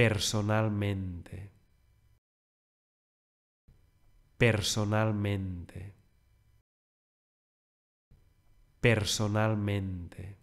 personalmente, personalmente, personalmente.